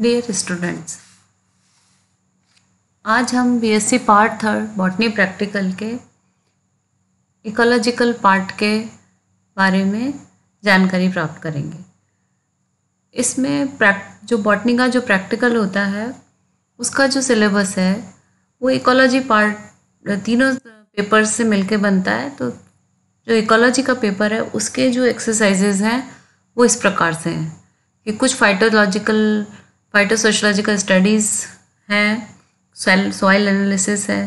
dear students आज हम BSc part third botany practical के इकोलॉजिकल पार्ट के बारे में जानकारी प्राप्त करेंगे इसमें जो बॉटनी का जो प्रैक्टिकल होता है उसका जो सिलेबस है वो इकोलॉजी पार्ट तीनों पेपर से मिलके बनता है तो जो इकोलॉजी का पेपर है उसके जो एक्सरसाइजेज हैं वो इस प्रकार से हैं कि कुछ फाइटोलॉजिकल फाइटोसोशोलॉजिकल स्टडीज़ हैं सोइल सॉइल एनालिसिस है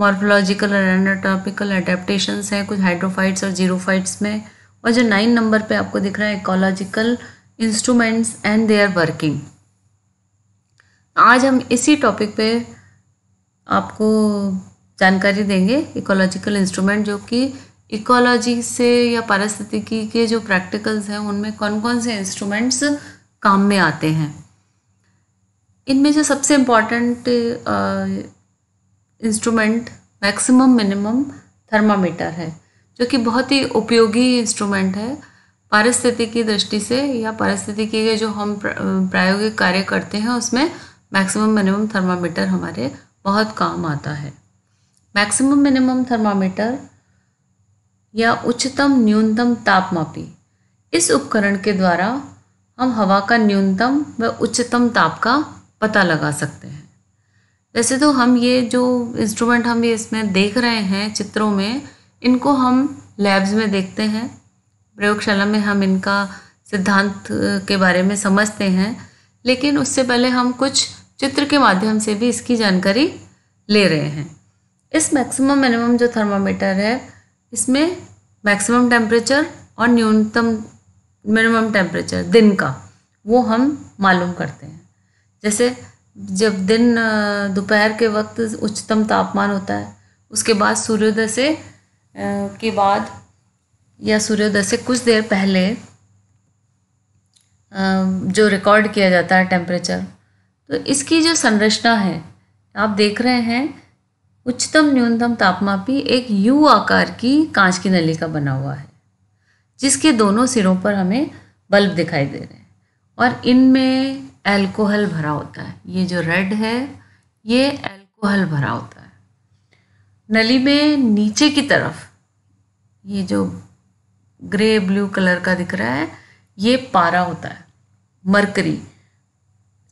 मॉर्फोलॉजिकल और एनाटॉपिकल अडेप्टशन हैं कुछ हाइड्रोफाइट्स और जीरोफाइट्स में और जो नाइन नंबर पे आपको दिख रहा है ecological instruments and their working आज हम इसी टॉपिक पे आपको जानकारी देंगे इकोलॉजिकल इंस्ट्रूमेंट जो कि इकोलॉजी से या पारिस्थितिकी के जो प्रैक्टिकल्स हैं उनमें कौन कौन से इंस्ट्रूमेंट्स काम में आते हैं इनमें जो सबसे important instrument maximum minimum thermometer है जो कि बहुत ही उपयोगी इंस्ट्रूमेंट है पारिस्थितिकी की दृष्टि से या परिस्थिति के जो हम प्रायोगिक कार्य करते हैं उसमें मैक्सिमम मिनिमम थर्मामीटर हमारे बहुत काम आता है मैक्सिमम मिनिमम थर्मामीटर या उच्चतम न्यूनतम तापमापी इस उपकरण के द्वारा हम हवा का न्यूनतम व उच्चतम ताप का पता लगा सकते हैं वैसे तो हम ये जो इंस्ट्रूमेंट हम ये इसमें देख रहे हैं चित्रों में इनको हम लैब्स में देखते हैं प्रयोगशाला में हम इनका सिद्धांत के बारे में समझते हैं लेकिन उससे पहले हम कुछ चित्र के माध्यम से भी इसकी जानकारी ले रहे हैं इस मैक्सिमम मिनिमम जो थर्मामीटर है इसमें मैक्सिमम टेम्परेचर और न्यूनतम मिनिमम टेम्परेचर दिन का वो हम मालूम करते हैं जैसे जब दिन दोपहर के वक्त उच्चतम तापमान होता है उसके बाद सूर्योदय से के बाद या सूर्योदय से कुछ देर पहले जो रिकॉर्ड किया जाता है टेम्परेचर तो इसकी जो संरचना है आप देख रहे हैं उच्चतम न्यूनतम तापमान भी एक यू आकार की कांच की नली का बना हुआ है जिसके दोनों सिरों पर हमें बल्ब दिखाई दे रहे हैं और इनमें एल्कोहल भरा होता है ये जो रेड है ये एल्कोहल भरा होता है नली में नीचे की तरफ ये जो ग्रे ब्लू कलर का दिख रहा है ये पारा होता है मरकरी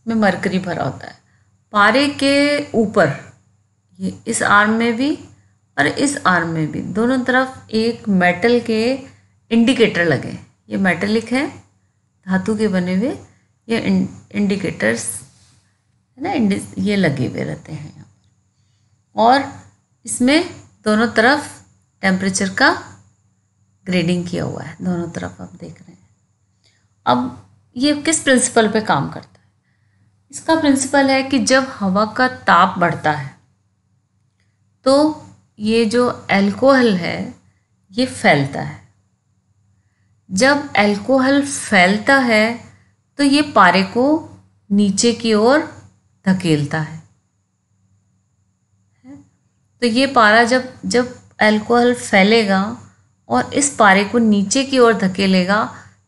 में मरकरी भरा होता है पारे के ऊपर ये इस आर्म में भी और इस आर्म में भी दोनों तरफ एक मेटल के इंडिकेटर लगे ये मेटलिक है धातु के बने हुए ये इंडिकेटर्स है ना इंडि ये लगे हुए रहते हैं यहाँ पर और इसमें दोनों तरफ टेम्परेचर का ग्रेडिंग किया हुआ है दोनों तरफ आप देख रहे हैं अब ये किस प्रिंसिपल पे काम करता है इसका प्रिंसिपल है कि जब हवा का ताप बढ़ता है तो ये जो एल्कोहल है ये फैलता है जब एल्कोहल फैलता है तो ये पारे को नीचे की ओर धकेलता है तो ये पारा जब जब अल्कोहल फैलेगा और इस पारे को नीचे की ओर धकेलेगा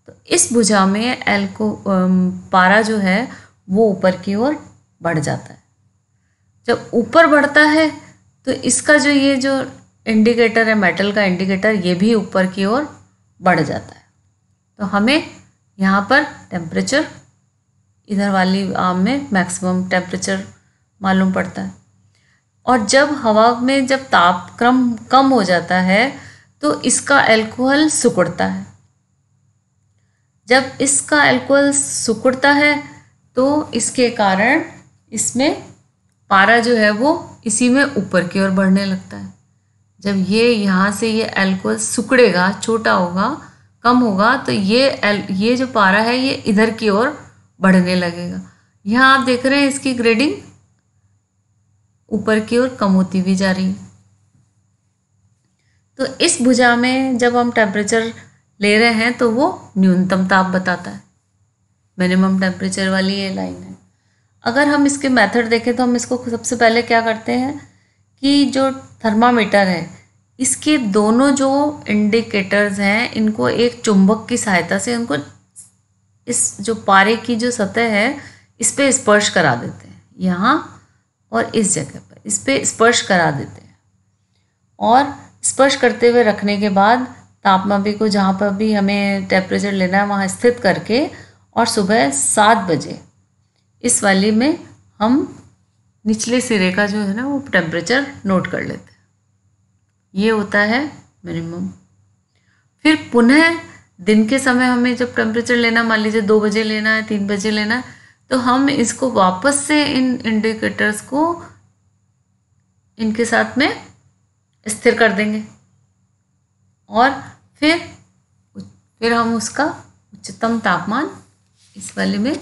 तो इस भुजा में एल्को पारा जो है वो ऊपर की ओर बढ़ जाता है जब ऊपर बढ़ता है तो इसका जो ये जो इंडिकेटर है मेटल का इंडिकेटर ये भी ऊपर की ओर बढ़ जाता है तो हमें यहाँ पर टेम्परेचर इधर वाली आम में मैक्सिमम टेम्परेचर मालूम पड़ता है और जब हवा में जब तापक्रम कम हो जाता है तो इसका एल्कोहल सुकुड़ता है जब इसका एल्कोहल सुकुड़ता है तो इसके कारण इसमें पारा जो है वो इसी में ऊपर की ओर बढ़ने लगता है जब ये यहाँ से ये एल्कोहल सुकड़ेगा छोटा होगा कम होगा तो ये एल ये जो पारा है ये इधर की ओर बढ़ने लगेगा यहाँ आप देख रहे हैं इसकी ग्रेडिंग ऊपर की ओर कम होती हुई जा रही है तो इस भुजा में जब हम टेम्परेचर ले रहे हैं तो वो न्यूनतम ताप बताता है मिनिमम टेम्परेचर वाली ये लाइन है अगर हम इसके मेथड देखें तो हम इसको सबसे पहले क्या करते हैं कि जो थर्मामीटर है इसके दोनों जो इंडिकेटर्स हैं इनको एक चुंबक की सहायता से उनको इस जो पारे की जो सतह है इस पर स्पर्श करा देते हैं यहाँ और इस जगह पर इस पर स्पर्श करा देते हैं और स्पर्श करते हुए रखने के बाद तापमापी को जहाँ पर भी हमें टेम्परेचर लेना है वहाँ स्थित करके और सुबह सात बजे इस वाली में हम निचले सिरे का जो है ना वो टेम्परेचर नोट कर लेते हैं ये होता है मिनिमम फिर पुनः दिन के समय हमें जब टेम्परेचर लेना मान लीजिए दो बजे लेना है तीन बजे लेना है तो हम इसको वापस से इन इंडिकेटर्स को इनके साथ में स्थिर कर देंगे और फिर फिर हम उसका उच्चतम तापमान इस वाले में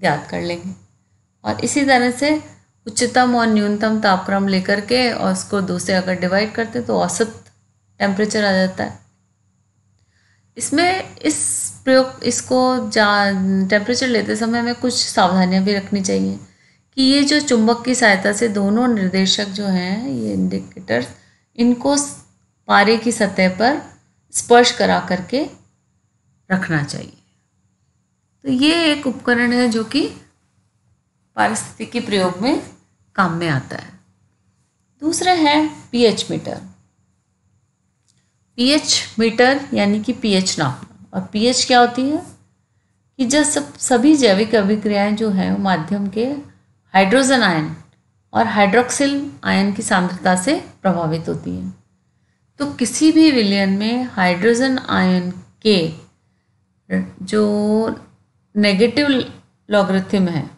ज्ञात कर लेंगे और इसी तरह से उच्चतम और न्यूनतम तापक्रम लेकर के और उसको दो से अगर डिवाइड करते तो औसत टेम्परेचर आ जाता है इसमें इस प्रयोग इसको जा टेम्परेचर लेते समय हमें कुछ सावधानियां भी रखनी चाहिए कि ये जो चुंबक की सहायता से दोनों निर्देशक जो हैं ये इंडिकेटर्स इनको पारे की सतह पर स्पर्श करा करके रखना चाहिए तो ये एक उपकरण है जो कि पारिस्थितिकी प्रयोग में काम में आता है दूसरा है पीएच मीटर पीएच मीटर यानी कि पीएच नापना और पीएच क्या होती है कि जब सब सभी जैविक अभिक्रियाएं जो हैं वो माध्यम के हाइड्रोजन आयन और हाइड्रोक्सिल आयन की सांद्रता से प्रभावित होती हैं तो किसी भी विलयन में हाइड्रोजन आयन के जो नेगेटिव लॉगरिथम है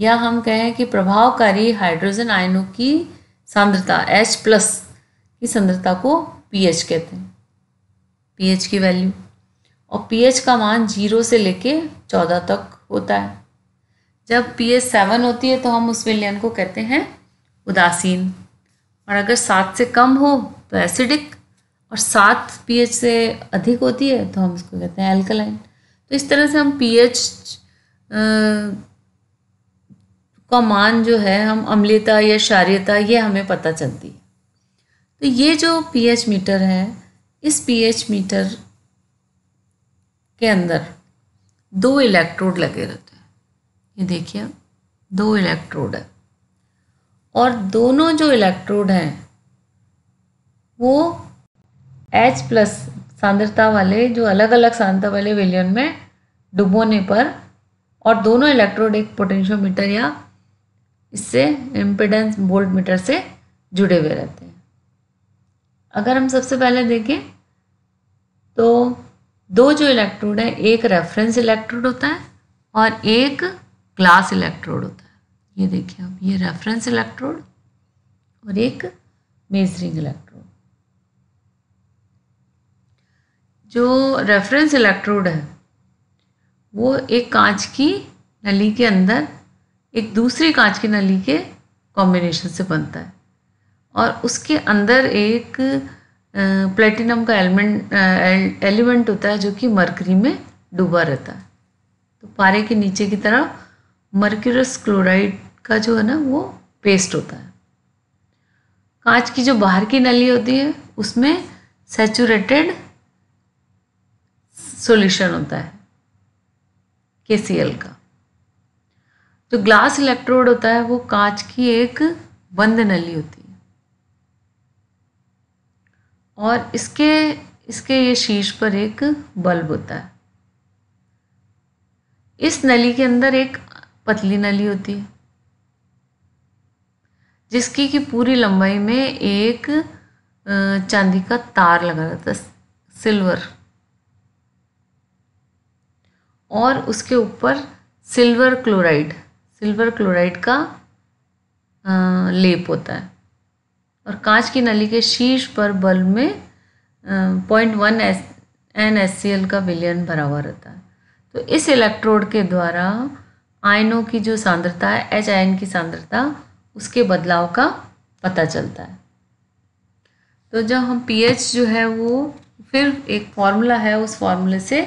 या हम कहें कि प्रभावकारी हाइड्रोजन आयनों की सांद्रता H प्लस की सांद्रता को पीएच कहते हैं पीएच की वैल्यू और पीएच का मान जीरो से लेके चौदह तक होता है जब पीएच सेवन होती है तो हम उस विलयन को कहते हैं उदासीन और अगर सात से कम हो तो एसिडिक और सात पीएच से अधिक होती है तो हम इसको कहते हैं एल्कलाइन तो इस तरह से हम पीएच का मान जो है हम अम्लीयता या क्षार्यता ये हमें पता चलती है तो ये जो पीएच मीटर है इस पीएच मीटर के अंदर दो इलेक्ट्रोड लगे रहते हैं ये देखिए दो इलेक्ट्रोड है और दोनों जो इलेक्ट्रोड हैं वो H प्लस सांद्रता वाले जो अलग अलग सांद्रता वाले विलियन में डुबोने पर और दोनों इलेक्ट्रोड एक पोटेंशियोमीटर या इससे इम्पिडेंस वोल्ट मीटर से जुड़े हुए रहते हैं अगर हम सबसे पहले देखें तो दो जो इलेक्ट्रोड है एक रेफरेंस इलेक्ट्रोड होता है और एक ग्लास इलेक्ट्रोड होता है ये देखिए आप ये रेफरेंस इलेक्ट्रोड और एक मेजरिंग इलेक्ट्रोड जो रेफरेंस इलेक्ट्रोड है वो एक कांच की नली के अंदर एक दूसरे कांच की नली के कॉम्बिनेशन से बनता है और उसके अंदर एक प्लेटिनम का एलिमेंट एलिमेंट होता है जो कि मरकरी में डूबा रहता है तो पारे के नीचे की तरफ मर्क्यूरस क्लोराइड का जो है ना वो पेस्ट होता है कांच की जो बाहर की नली होती है उसमें सेचूरेटेड सॉल्यूशन होता है के का जो ग्लास इलेक्ट्रोड होता है वो कांच की एक बंद नली होती है और इसके इसके ये शीश पर एक बल्ब होता है इस नली के अंदर एक पतली नली होती है जिसकी की पूरी लंबाई में एक चांदी का तार लगा रहता है सिल्वर और उसके ऊपर सिल्वर क्लोराइड सिल्वर क्लोराइड का लेप होता है और कांच की नली के शीर्ष पर बल्ब में point one S N S C L का विलयन भरा हुआ रहता है तो इस इलेक्ट्रोड के द्वारा आयनों की जो सांद्रता है एच आयन की सांद्रता उसके बदलाव का पता चलता है तो जब हम पीएच जो है वो फिर एक फॉर्मूला है उस फार्मूले से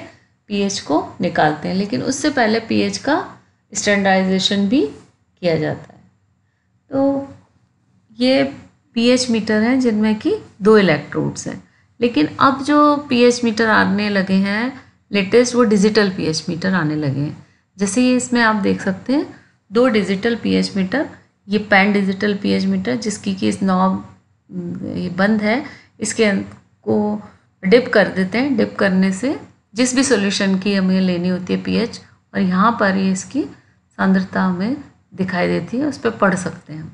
पीएच को निकालते हैं लेकिन उससे पहले पीएच का स्टैंडर्डाइजेशन भी किया जाता है तो ये पीएच मीटर हैं जिनमें कि दो इलेक्ट्रोड्स हैं लेकिन अब जो पीएच मीटर आने लगे हैं लेटेस्ट वो डिजिटल पीएच मीटर आने लगे हैं जैसे ये इसमें आप देख सकते हैं दो डिजिटल पीएच मीटर ये पैन डिजिटल पीएच मीटर जिसकी कि इस नॉब हम्म, ये बंद है इसके अं, को डिप कर देते हैं डिप करने से जिस भी सॉल्यूशन की हमें लेनी होती है पीएच और यहाँ पर ये इसकी सांद्रता हमें दिखाई देती है उस पर पढ़ सकते हैं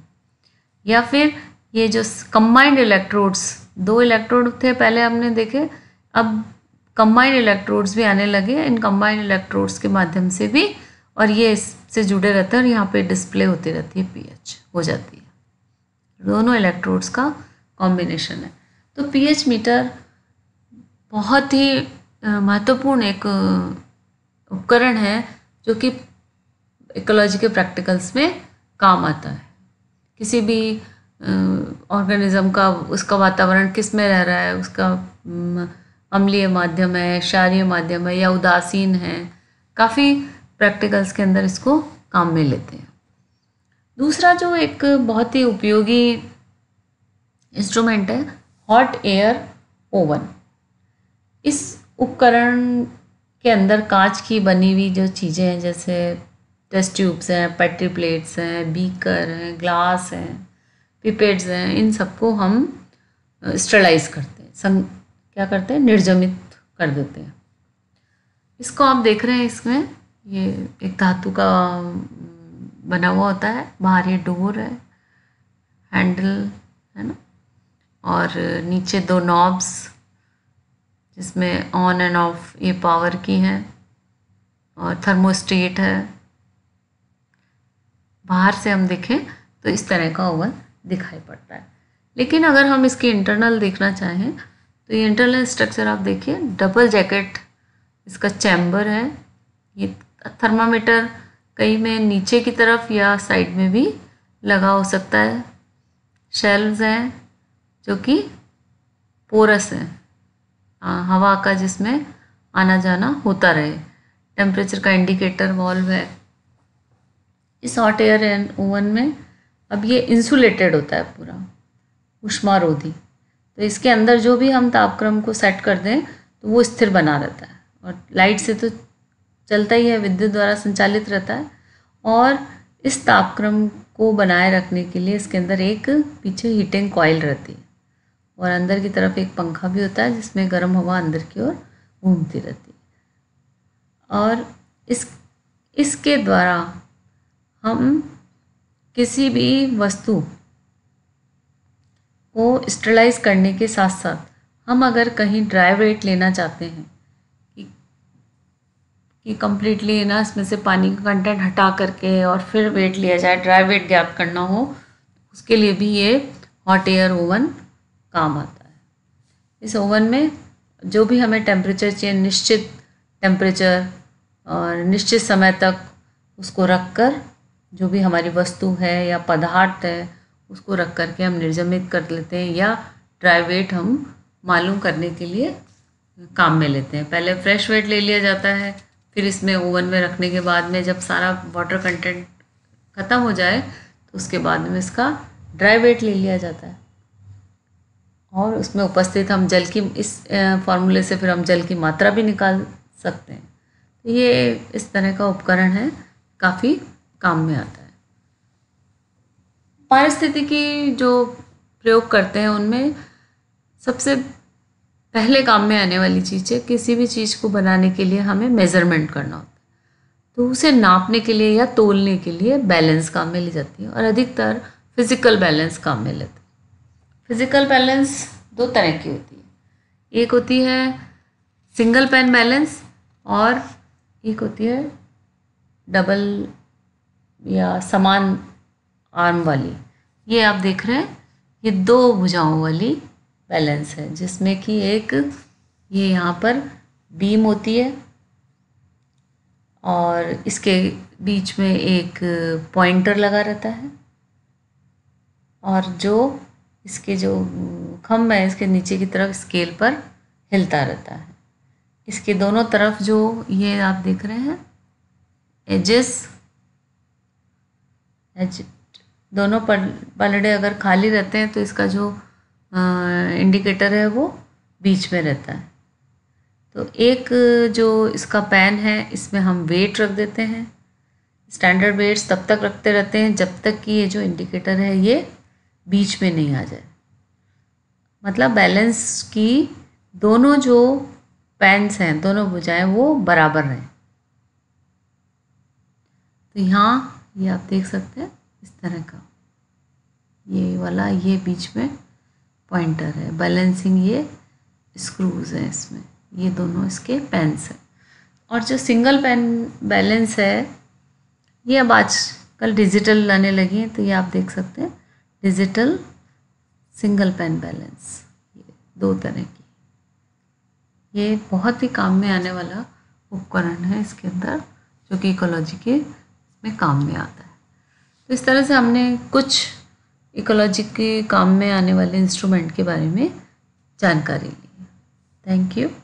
या फिर ये जो कम्बाइंड इलेक्ट्रोड्स दो इलेक्ट्रोड थे पहले हमने देखे अब कम्बाइंड इलेक्ट्रोड्स भी आने लगे इन कम्बाइंड इलेक्ट्रोड्स के माध्यम से भी और ये इससे जुड़े रहते हैं और यहाँ पे डिस्प्ले होती रहती है पीएच हो जाती है दोनों इलेक्ट्रोड्स का कॉम्बिनेशन है तो पीएच मीटर बहुत ही महत्वपूर्ण एक उपकरण है जो कि इकोलॉजी के प्रैक्टिकल्स में काम आता है किसी भी ऑर्गेनिज्म का उसका वातावरण किस में रह रहा है उसका अम्लीय माध्यम है क्षारीय माध्यम है या उदासीन है काफ़ी प्रैक्टिकल्स के अंदर इसको काम में लेते हैं दूसरा जो एक बहुत ही उपयोगी इंस्ट्रूमेंट है हॉट एयर ओवन इस उपकरण के अंदर कांच की बनी हुई जो चीज़ें हैं जैसे टेस्ट ट्यूब्स हैं पट्टी प्लेट्स हैं बीकर हैं ग्लास हैं पीपेड्स हैं इन सबको हम स्टरलाइज uh, करते हैं संग क्या करते हैं निर्जमित कर देते हैं इसको आप देख रहे हैं इसमें ये एक धातु का uh, बना हुआ होता है बाहर ये डोर है हैंडल है ना और नीचे दो नॉब्स जिसमें ऑन एंड ऑफ ये पावर की हैं और थर्मोस्टेट है बाहर से हम देखें तो इस तरह का ओवल दिखाई पड़ता है लेकिन अगर हम इसके इंटरनल देखना चाहें तो ये इंटरनल स्ट्रक्चर आप देखिए डबल जैकेट इसका चैम्बर है ये थर्मामीटर कहीं में नीचे की तरफ या साइड में भी लगा हो सकता है शेल्व्स हैं जो कि पोरस हैं हाँ, हवा का जिसमें आना जाना होता रहे टेम्परेचर का इंडिकेटर वॉल्व है इस हॉट एयर ओवन में अब ये इंसुलेटेड होता है पूरा उष्मा रोधी तो इसके अंदर जो भी हम तापक्रम को सेट कर दें तो वो स्थिर बना रहता है और लाइट से तो चलता ही है विद्युत द्वारा संचालित रहता है और इस तापक्रम को बनाए रखने के लिए इसके अंदर एक पीछे हीटिंग कॉयल रहती है और अंदर की तरफ एक पंखा भी होता है जिसमें गर्म हवा अंदर की ओर घूमती रहती है और इस इसके द्वारा हम किसी भी वस्तु को स्टरलाइज करने के साथ साथ हम अगर कहीं ड्राई वेट लेना चाहते हैं कि, कंप्लीटली कम्प्लीटली है ना इसमें से पानी का कंटेंट हटा करके और फिर वेट लिया जाए ड्राई वेट गैप करना हो उसके लिए भी ये हॉट एयर ओवन काम आता है इस ओवन में जो भी हमें टेम्परेचर चाहिए निश्चित टेम्परेचर और निश्चित समय तक उसको रख कर जो भी हमारी वस्तु है या पदार्थ है उसको रख करके हम निर्जमित कर लेते हैं या ड्राई वेट हम मालूम करने के लिए काम में लेते हैं पहले फ्रेश वेट ले लिया जाता है फिर इसमें ओवन में रखने के बाद में जब सारा वाटर कंटेंट ख़त्म हो जाए तो उसके बाद में इसका ड्राई वेट ले लिया जाता है और उसमें उपस्थित हम जल की इस फॉर्मूले से फिर हम जल की मात्रा भी निकाल सकते हैं तो ये इस तरह का उपकरण है काफ़ी काम में आता है पारिस्थितिकी जो प्रयोग करते हैं उनमें सबसे पहले काम में आने वाली चीज़ है किसी भी चीज़ को बनाने के लिए हमें मेज़रमेंट करना होता है तो उसे नापने के लिए या तोलने के लिए बैलेंस काम में ली जाती है और अधिकतर फिज़िकल बैलेंस काम में लेते हैं फिज़िकल बैलेंस दो तरह की होती है एक होती है सिंगल पेन बैलेंस और एक होती है डबल या समान आर्म वाली ये आप देख रहे हैं ये दो भुजाओं वाली बैलेंस है जिसमें कि एक ये यहाँ पर बीम होती है और इसके बीच में एक पॉइंटर लगा रहता है और जो इसके जो खम्भ है इसके नीचे की तरफ स्केल पर हिलता रहता है इसके दोनों तरफ जो ये आप देख रहे हैं एजेस दोनों पलड़े अगर खाली रहते हैं तो इसका जो इंडिकेटर है वो बीच में रहता है तो एक जो इसका पैन है इसमें हम वेट रख देते हैं स्टैंडर्ड वेट्स तब तक रखते रहते हैं जब तक कि ये जो इंडिकेटर है ये बीच में नहीं आ जाए मतलब बैलेंस की दोनों जो पैंस हैं दोनों बुझाएँ वो बराबर रहें तो यहाँ ये आप देख सकते हैं इस तरह का ये वाला ये बीच में पॉइंटर है बैलेंसिंग ये स्क्रूज है इसमें ये दोनों इसके पेंस हैं और जो सिंगल पेन बैलेंस है ये अब आज कल डिजिटल लाने लगी हैं तो ये आप देख सकते हैं डिजिटल सिंगल पेन बैलेंस ये दो तरह की ये बहुत ही काम में आने वाला उपकरण है इसके अंदर जो कि इकोलॉजी के में काम में आता है तो इस तरह से हमने कुछ इकोलॉजी के काम में आने वाले इंस्ट्रूमेंट के बारे में जानकारी ली थैंक यू